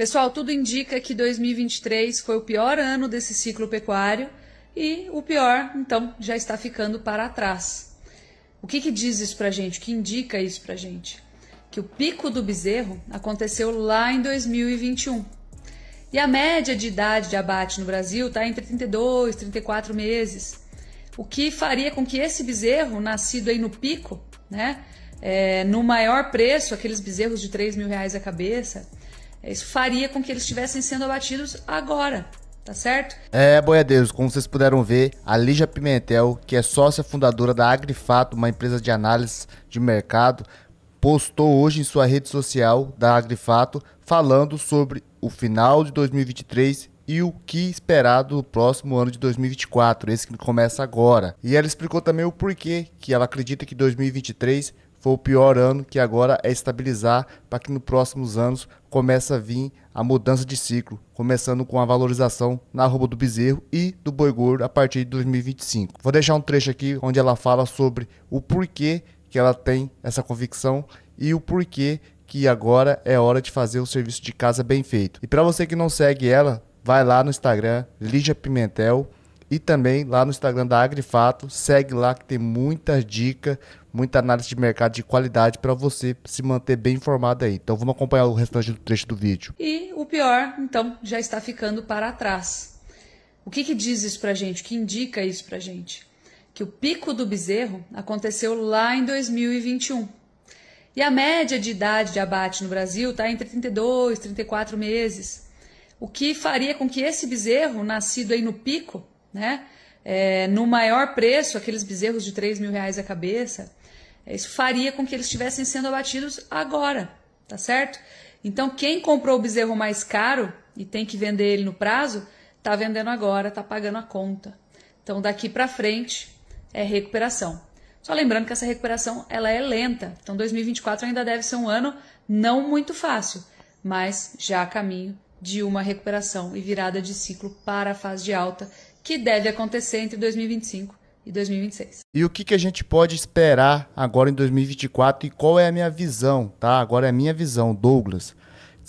Pessoal, tudo indica que 2023 foi o pior ano desse ciclo pecuário e o pior, então, já está ficando para trás. O que, que diz isso para gente? O que indica isso para gente? Que o pico do bezerro aconteceu lá em 2021. E a média de idade de abate no Brasil está entre 32 e 34 meses, o que faria com que esse bezerro, nascido aí no pico, né, é, no maior preço, aqueles bezerros de 3 mil reais a cabeça, é, isso faria com que eles estivessem sendo abatidos agora, tá certo? É, boiadeiros, como vocês puderam ver, a Lígia Pimentel, que é sócia fundadora da Agrifato, uma empresa de análise de mercado, postou hoje em sua rede social da Agrifato falando sobre o final de 2023 e o que esperado do próximo ano de 2024, esse que começa agora. E ela explicou também o porquê que ela acredita que 2023 foi o pior ano, que agora é estabilizar para que nos próximos anos comece a vir a mudança de ciclo, começando com a valorização na arroba do bezerro e do boi gordo a partir de 2025. Vou deixar um trecho aqui onde ela fala sobre o porquê que ela tem essa convicção e o porquê que agora é hora de fazer o serviço de casa bem feito. E para você que não segue ela, vai lá no Instagram, Lígia Pimentel, e também lá no Instagram da Agrifato, segue lá que tem muitas dicas, muita análise de mercado de qualidade para você se manter bem informado aí. Então vamos acompanhar o restante do trecho do vídeo. E o pior, então, já está ficando para trás. O que, que diz isso para gente? O que indica isso para gente? Que o pico do bezerro aconteceu lá em 2021. E a média de idade de abate no Brasil está entre 32 e 34 meses. O que faria com que esse bezerro, nascido aí no pico, né? É, no maior preço, aqueles bezerros de 3 mil reais a cabeça, é, isso faria com que eles estivessem sendo abatidos agora, tá certo? Então, quem comprou o bezerro mais caro e tem que vender ele no prazo, tá vendendo agora, tá pagando a conta. Então, daqui para frente é recuperação. Só lembrando que essa recuperação ela é lenta. Então, 2024 ainda deve ser um ano não muito fácil, mas já a caminho de uma recuperação e virada de ciclo para a fase de alta que deve acontecer entre 2025 e 2026. E o que, que a gente pode esperar agora em 2024 e qual é a minha visão, tá? Agora é a minha visão, Douglas.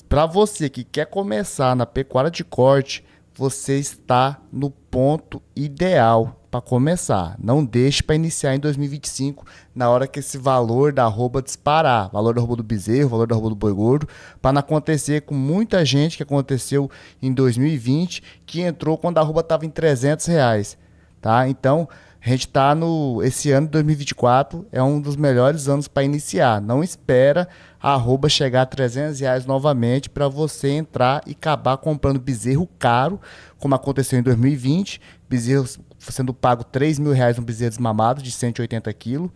Para você que quer começar na pecuária de corte, você está no ponto ideal para começar. Não deixe para iniciar em 2025, na hora que esse valor da arroba disparar. Valor da arroba do bezerro, valor da arroba do boi gordo, para não acontecer com muita gente que aconteceu em 2020, que entrou quando a arroba estava em 300 reais. Tá? Então, a gente está no. Esse ano de 2024 é um dos melhores anos para iniciar. Não espera a arroba chegar a 300 reais novamente para você entrar e acabar comprando bezerro caro, como aconteceu em 2020. Bezerro sendo pago 3 mil reais um bezerro desmamado de 180 quilos,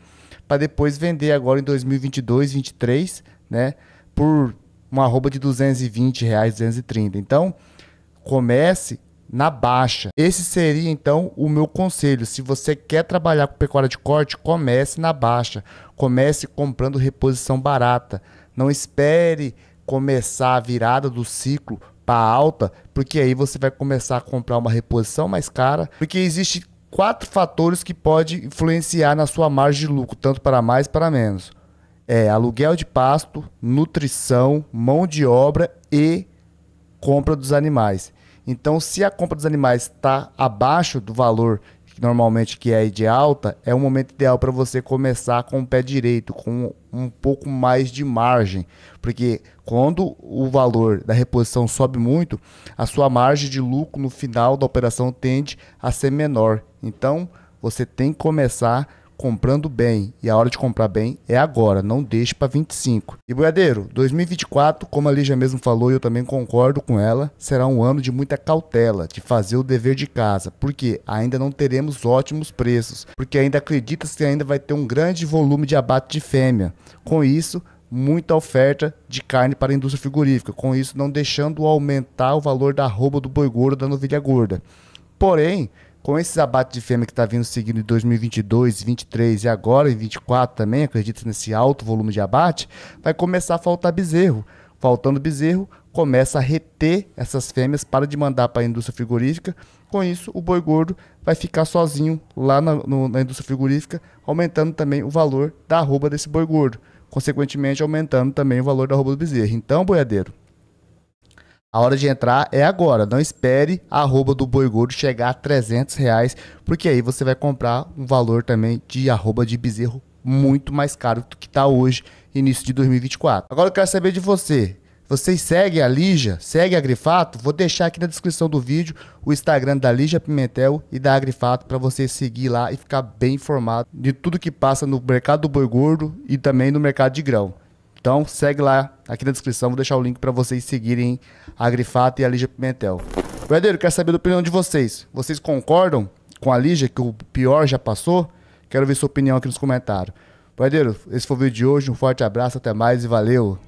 para depois vender agora em 2022, 2023, né? Por uma arroba de 220 reais, 230. Então, comece na baixa. Esse seria então o meu conselho. Se você quer trabalhar com pecuária de corte, comece na baixa. Comece comprando reposição barata. Não espere começar a virada do ciclo para alta, porque aí você vai começar a comprar uma reposição mais cara, porque existe quatro fatores que pode influenciar na sua margem de lucro, tanto para mais para menos. É aluguel de pasto, nutrição, mão de obra e compra dos animais. Então, se a compra dos animais está abaixo do valor que normalmente que é de alta, é o momento ideal para você começar com o pé direito, com um pouco mais de margem, porque quando o valor da reposição sobe muito, a sua margem de lucro no final da operação tende a ser menor. Então, você tem que começar comprando bem. E a hora de comprar bem é agora, não deixe para 25. E boiadeiro, 2024, como a Lígia mesmo falou e eu também concordo com ela, será um ano de muita cautela, de fazer o dever de casa, porque ainda não teremos ótimos preços, porque ainda acredita-se que ainda vai ter um grande volume de abate de fêmea. Com isso, muita oferta de carne para a indústria frigorífica, com isso não deixando aumentar o valor da arroba do boi gordo da novilha gorda. Porém, com esses abates de fêmea que está vindo seguindo em 2022, 23 e agora em 24 também, acredita nesse alto volume de abate, vai começar a faltar bezerro. Faltando bezerro, começa a reter essas fêmeas, para de mandar para a indústria frigorífica. Com isso, o boi gordo vai ficar sozinho lá na, no, na indústria frigorífica, aumentando também o valor da arroba desse boi gordo. Consequentemente, aumentando também o valor da arroba do bezerro. Então, boiadeiro, a hora de entrar é agora. Não espere a arroba do Boi Gordo chegar a 300 reais, porque aí você vai comprar um valor também de arroba de bezerro muito mais caro do que está hoje, início de 2024. Agora eu quero saber de você. Vocês seguem a Lígia? Segue a Grifato? Vou deixar aqui na descrição do vídeo o Instagram da Lígia Pimentel e da Agrifato para você seguir lá e ficar bem informado de tudo que passa no mercado do boi gordo e também no mercado de grão. Então segue lá, aqui na descrição, vou deixar o link para vocês seguirem a Grifata e a Lígia Pimentel. Verdadeiro, quero saber a opinião de vocês. Vocês concordam com a Lígia que o pior já passou? Quero ver sua opinião aqui nos comentários. Verdadeiro, esse foi o vídeo de hoje. Um forte abraço, até mais e valeu!